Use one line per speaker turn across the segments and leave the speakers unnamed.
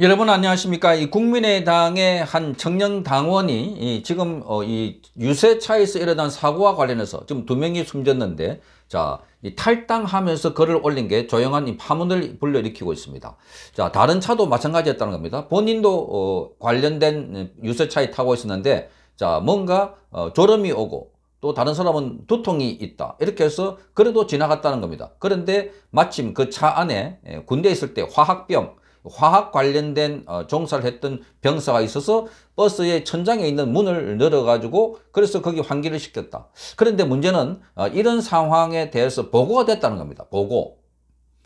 여러분 안녕하십니까 이 국민의당의 한 청년 당원이 이 지금 어이 유세차에서 일어난 사고와 관련해서 지금 두 명이 숨졌는데 자이 탈당하면서 글을 올린 게 조용한 이 파문을 불러일으키고 있습니다 자 다른 차도 마찬가지였다는 겁니다 본인도 어 관련된 유세차에 타고 있었는데 자 뭔가 어 졸음이 오고 또 다른 사람은 두통이 있다 이렇게 해서 그래도 지나갔다는 겁니다 그런데 마침 그 차 안에 예, 군대 있을 때 화학병 화학 관련된 어, 종사를 했던 병사가 있어서 버스의 천장에 있는 문을 늘어가지고 그래서 거기 환기를 시켰다. 그런데 문제는 어, 이런 상황에 대해서 보고가 됐다는 겁니다. 보고.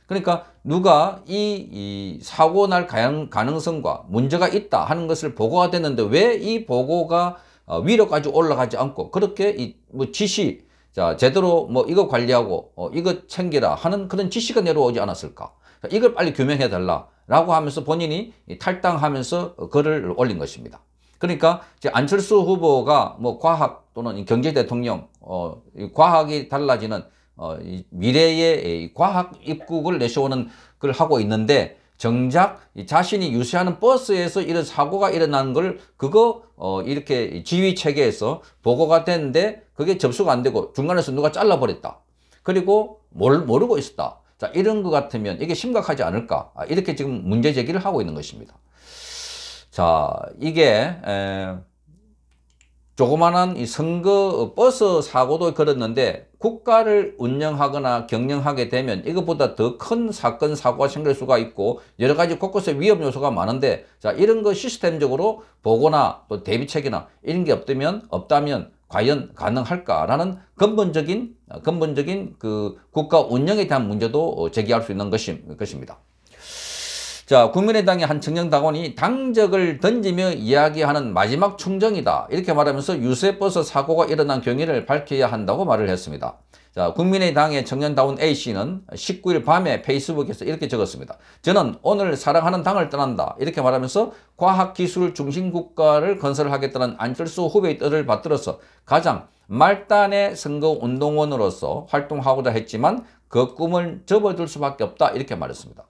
그러니까 누가 이, 이 사고 날 가능성과 문제가 있다 하는 것을 보고가 됐는데 왜 이 보고가 어, 위로까지 올라가지 않고 그렇게 이 뭐 지시 자 제대로 뭐 이거 관리하고 어, 이거 챙기라 하는 그런 지시가 내려오지 않았을까 자, 이걸 빨리 규명해 달라 라고 하면서 본인이 탈당하면서 글을 올린 것입니다. 그러니까 안철수 후보가 뭐 과학 또는 경제 대통령, 어, 과학이 달라지는 어, 미래의 과학 입국을 내세우는 걸 하고 있는데 정작 자신이 유세하는 버스에서 이런 사고가 일어난 걸 그거 어, 이렇게 지휘 체계에서 보고가 됐는데 그게 접수가 안 되고 중간에서 누가 잘라버렸다. 그리고 모르고 있었다. 자, 이런 것 같으면 이게 심각하지 않을까? 아, 이렇게 지금 문제 제기를 하고 있는 것입니다. 자, 이게, 에, 조그마한이 선거 버스 사고도 그렇는데 국가를 운영하거나 경영하게 되면 이것보다 더 큰 사건 사고가 생길 수가 있고 여러 가지 곳곳에 위험 요소가 많은데 자 이런 거 시스템적으로 보거나 또 대비책이나 이런 게 없다면 없다면 과연 가능할까라는 근본적인 근본적인 그 국가 운영에 대한 문제도 제기할 수 있는 것입니다. 자, 국민의당의 한 청년당원이 당적을 던지며 이야기하는 마지막 충정이다. 이렇게 말하면서 유세버스 사고가 일어난 경위를 밝혀야 한다고 말을 했습니다. 자, 국민의당의 청년다운 A씨는 19일 밤에 페이스북에서 이렇게 적었습니다. 저는 오늘 사랑하는 당을 떠난다. 이렇게 말하면서 과학기술 중심국가를 건설하겠다는 안철수 후배의 뜻을 받들어서 가장 말단의 선거운동원으로서 활동하고자 했지만 그 꿈을 접어둘 수밖에 없다 이렇게 말했습니다.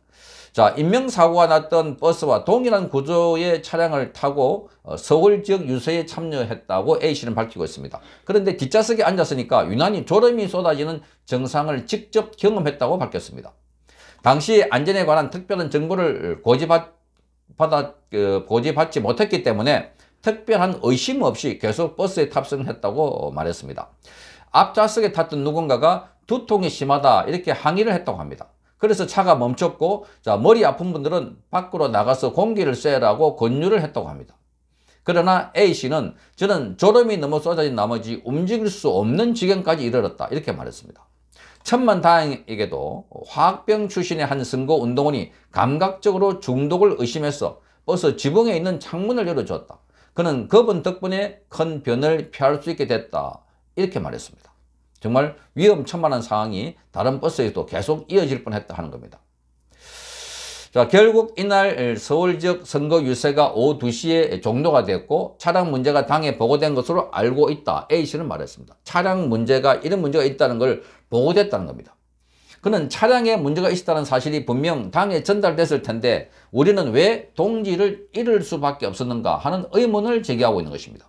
자 인명사고가 났던 버스와 동일한 구조의 차량을 타고 어, 서울 지역 유세에 참여했다고 A씨는 밝히고 있습니다. 그런데 뒷좌석에 앉았으니까 유난히 졸음이 쏟아지는 증상을 직접 경험했다고 밝혔습니다. 당시 안전에 관한 특별한 정보를 고지받, 받아, 그, 고지받지 못했기 때문에 특별한 의심 없이 계속 버스에 탑승했다고 말했습니다. 앞좌석에 탔던 누군가가 두통이 심하다 이렇게 항의를 했다고 합니다. 그래서 차가 멈췄고 자 머리 아픈 분들은 밖으로 나가서 공기를 쐬라고 권유를 했다고 합니다. 그러나 A씨는 저는 졸음이 너무 쏟아진 나머지 움직일 수 없는 지경까지 이르렀다 이렇게 말했습니다. 천만 다행에게도 화학병 출신의 한 선거 운동원이 감각적으로 중독을 의심해서 버스 지붕에 있는 창문을 열어줬다. 그는 그분 덕분에 큰 변을 피할 수 있게 됐다. 이렇게 말했습니다. 정말 위험천만한 상황이 다른 버스에도 계속 이어질 뻔했다 하는 겁니다. 자, 결국 이날 서울 지역 선거 유세가 오후 2시에 종료가 됐고 차량 문제가 당에 보고된 것으로 알고 있다. A씨는 말했습니다. 차량 문제가 이런 문제가 있다는 걸 보고됐다는 겁니다. 그는 차량에 문제가 있었다는 사실이 분명 당에 전달됐을 텐데 우리는 왜 동지를 잃을 수밖에 없었는가 하는 의문을 제기하고 있는 것입니다.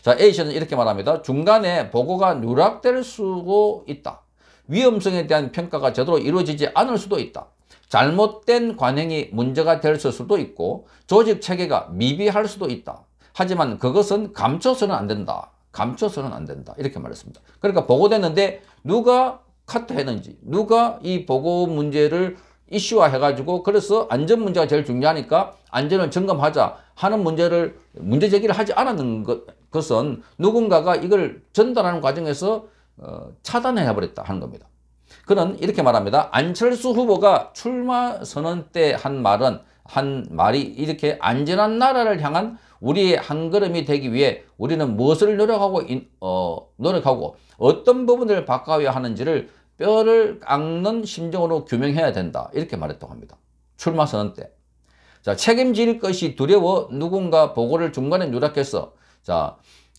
자, A씨는 이렇게 말합니다. 중간에 보고가 누락될 수도 있다. 위험성에 대한 평가가 제대로 이루어지지 않을 수도 있다. 잘못된 관행이 문제가 될 수도 있고 조직 체계가 미비할 수도 있다. 하지만 그것은 감춰서는 안 된다. 감춰서는 안 된다. 이렇게 말했습니다. 그러니까 보고됐는데 누가 카트했는지 누가 이 보고 문제를 이슈화 해가지고 그래서 안전 문제가 제일 중요하니까 안전을 점검하자 하는 문제를 문제 제기를 하지 않았는 것 것은 누군가가 이걸 전달하는 과정에서 어, 차단해 버렸다 하는 겁니다. 그는 이렇게 말합니다. 안철수 후보가 출마 선언 때 한 말은 한 말이 이렇게 안전한 나라를 향한 우리의 한 걸음이 되기 위해 우리는 무엇을 노력하고 어, 노력하고 어떤 부분을 바꿔야 하는지를 뼈를 깎는 심정으로 규명해야 된다 이렇게 말했다고 합니다. 출마 선언 때. 자 책임질 것이 두려워 누군가 보고를 중간에 누락해서 자,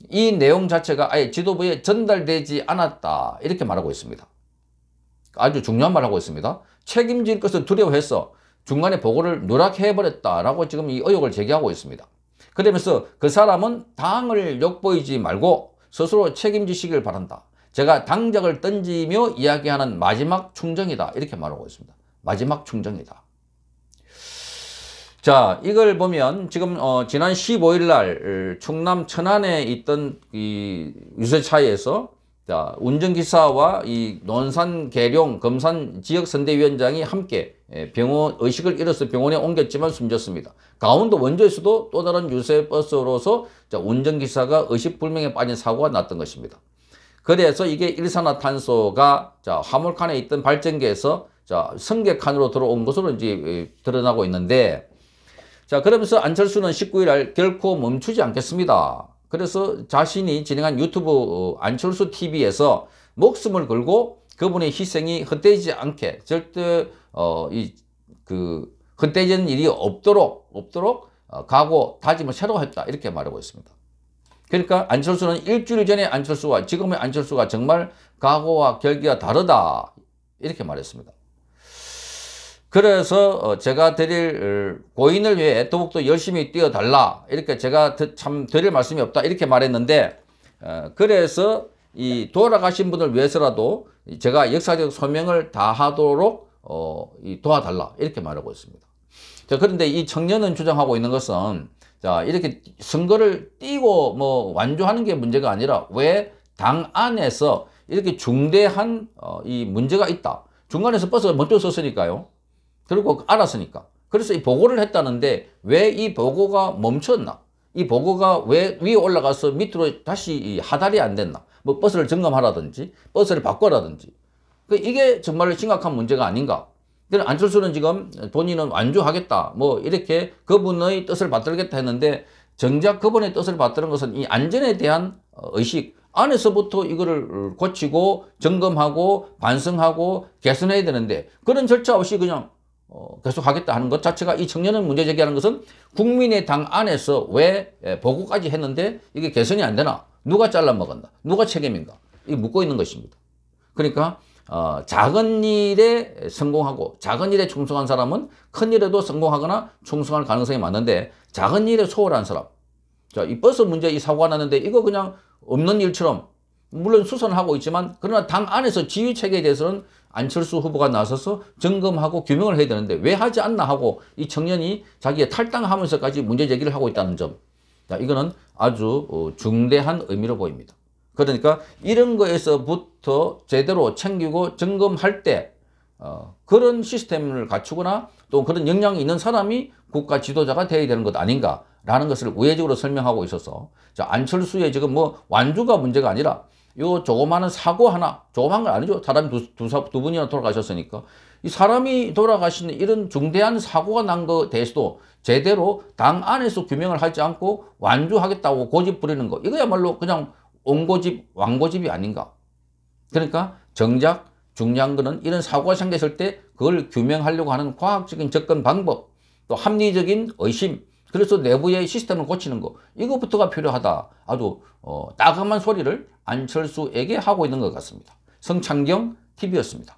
이 내용 자체가 아예 지도부에 전달되지 않았다. 이렇게 말하고 있습니다. 아주 중요한 말하고 있습니다. 책임질 것을 두려워해서 중간에 보고를 누락해버렸다라고 지금 이 의혹을 제기하고 있습니다. 그러면서 그 사람은 당을 욕보이지 말고 스스로 책임지시길 바란다. 제가 당적을 던지며 이야기하는 마지막 충정이다. 이렇게 말하고 있습니다. 마지막 충정이다. 자, 이걸 보면 지금 어, 지난 15일 날 어, 충남 천안에 있던 이 유세차에서 자, 운전기사와 이 논산 계룡 검산 지역 선대위원장이 함께 예, 병원 의식을 잃어서 병원에 옮겼지만 숨졌습니다. 강원도 원주에서도 또 다른 유세버스로서 자, 운전기사가 의식불명에 빠진 사고가 났던 것입니다. 그래서 이게 일산화탄소가 자, 화물칸에 있던 발전기에서 자, 성객칸으로 들어온 것으로 이제 예, 드러나고 있는데 자, 그러면서 안철수는 19일 날 결코 멈추지 않겠습니다. 그래서 자신이 진행한 유튜브 어, 안철수 TV에서 목숨을 걸고 그분의 희생이 헛되지 않게 절대 어 이그 헛되는 일이 없도록 없도록 어, 각오 다짐을 새로 했다 이렇게 말하고 있습니다. 그러니까 안철수는 일주일 전에 안철수와 지금의 안철수가 정말 각오와 결기가 다르다 이렇게 말했습니다. 그래서 어, 제가 드릴 어, 고인을 위해 더욱더 열심히 뛰어달라 이렇게 제가 참 드릴 말씀이 없다 이렇게 말했는데 어, 그래서 이 돌아가신 분을 위해서라도 제가 역사적 소명을 다하도록 도와달라 이렇게 말하고 있습니다. 자, 그런데 이 청년은 주장하고 있는 것은 자, 이렇게 선거를 띄고 뭐 완주하는 게 문제가 아니라 왜 당 안에서 이렇게 중대한 이 문제가 있다. 중간에서 버스가 멈춰섰으니까요. 그리고 알았으니까. 그래서 이 보고를 했다는데 왜 이 보고가 멈췄나? 이 보고가 왜 위에 올라가서 밑으로 다시 하달이 안 됐나? 뭐 버스를 점검하라든지 버스를 바꿔라든지 그 이게 정말 심각한 문제가 아닌가? 그래서 안철수는 지금 본인은 완주하겠다 뭐 이렇게 그분의 뜻을 받들겠다 했는데 정작 그분의 뜻을 받드는 것은 이 안전에 대한 의식 안에서부터 이거를 고치고 점검하고 반성하고 개선해야 되는데 그런 절차 없이 그냥 어, 계속 하겠다 하는 것 자체가 이 청년은 문제 제기하는 것은 국민의 당 안에서 왜 예, 보고까지 했는데 이게 개선이 안 되나? 누가 잘라먹었나? 누가 책임인가? 이 묻고 있는 것입니다. 그러니까 어, 작은 일에 성공하고 작은 일에 충성한 사람은 큰 일에도 성공하거나 충성할 가능성이 많은데 작은 일에 소홀한 사람 자, 이 버스 문제 이 사고가 났는데 이거 그냥 없는 일처럼 물론 수선하고 있지만 그러나 당 안에서 지휘체계에 대해서는 안철수 후보가 나서서 점검하고 규명을 해야 되는데 왜 하지 않나 하고 이 청년이 자기의 탈당하면서까지 문제 제기를 하고 있다는 점. 자, 이거는 아주 어, 중대한 의미로 보입니다. 그러니까 이런 거에서부터 제대로 챙기고 점검할 때 어, 그런 시스템을 갖추거나 또 그런 역량이 있는 사람이 국가 지도자가 돼야 되는 것 아닌가라는 것을 우회적으로 설명하고 있어서 자, 안철수의 지금 뭐 완주가 문제가 아니라 요 조그마한 사고 하나, 조그만 건 아니죠. 사람이 두, 두, 두 분이나 돌아가셨으니까. 이 사람이 돌아가신 이런 중대한 사고가 난것 대해서도 제대로 당 안에서 규명을 하지 않고 완주하겠다고 고집 부리는 거. 이거야말로 그냥 옹고집, 왕고집이 아닌가. 그러니까 정작 중요한 거는 이런 사고가 생겼을 때 그걸 규명하려고 하는 과학적인 접근 방법, 또 합리적인 의심, 그래서 내부의 시스템을 고치는 거 이것부터가 필요하다. 아주 어, 따끔한 소리를 안철수에게 하고 있는 것 같습니다. 성창경 TV였습니다.